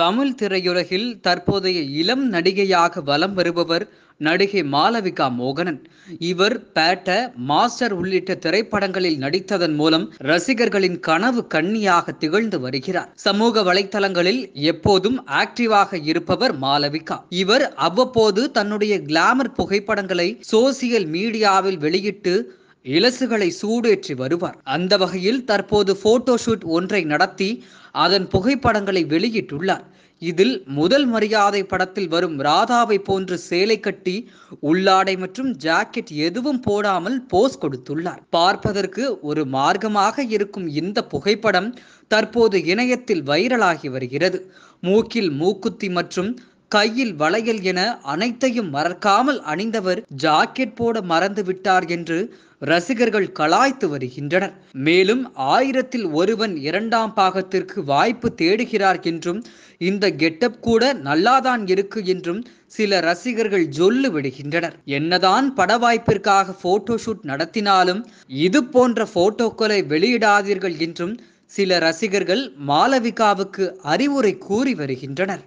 தமிழ் திரையுலகில் தற்போதைய இளம் நடிகையாக வலம் வருபவர் நடிகை மாலவிகா மோகனன் இவர் பேட்ட மாஸ்டர் உள்ளிட்ட திரைப்படங்களில் நடித்ததன் மூலம் ரசிகர்களின் கனவு கண்ணியாக திகழ்ந்து வருகிறார் சமூக வலைதளங்களில் எப்போதும் ஆக்டிவாக இருப்பவர் மாலவிகா இவர் அவ்வப்போது தன்னுடைய கிளாமர் புகைப்படங்களை சோசியல் மீடியாவில் வெளியிட்டு இலசுகளை சூடேற்றி வருவார் அந்த வகையில் தற்போது போட்டோஷூட் ஒன்றை நடத்தி அதன் புகைப்படங்களை வெளியிட்டுள்ளார் இதில் முதல் மரியாதை படத்தில் வரும் ராதாவை போன்று சேலை கட்டி உள்ளாடை மற்றும் ஜாக்கெட் எதுவும் போடாமல் போஸ் கொடுத்துள்ளார் பார்ப்பதற்கு ஒரு மார்க்கமாக இருக்கும் இந்த புகைப்படம் தற்போது இணையத்தில் வைரலாகி வருகிறது மூக்கில் மூக்குத்தி மற்றும் கையில் வளையல் என அனைத்தையும் மறக்காமல் அணிந்தவர் ஜாக்கெட் போட மறந்து விட்டார் என்று ரசிகர்கள் கலாய்த்து வருகின்றனர் மேலும் ஆயிரத்தில் ஒருவன் இரண்டாம் பாகத்திற்கு வாய்ப்பு தேடுகிறார் என்றும் இந்த கெட்டப் கூட நல்லாதான் இருக்கு என்றும் சில ரசிகர்கள் சொல்லு விடுகின்றனர் என்னதான் பட வாய்ப்பிற்காக போட்டோ ஷூட் நடத்தினாலும் இது போன்ற போட்டோக்களை வெளியிடாதீர்கள் என்றும் சில ரசிகர்கள் மாலவிகாவுக்கு அறிவுரை கூறி வருகின்றனர்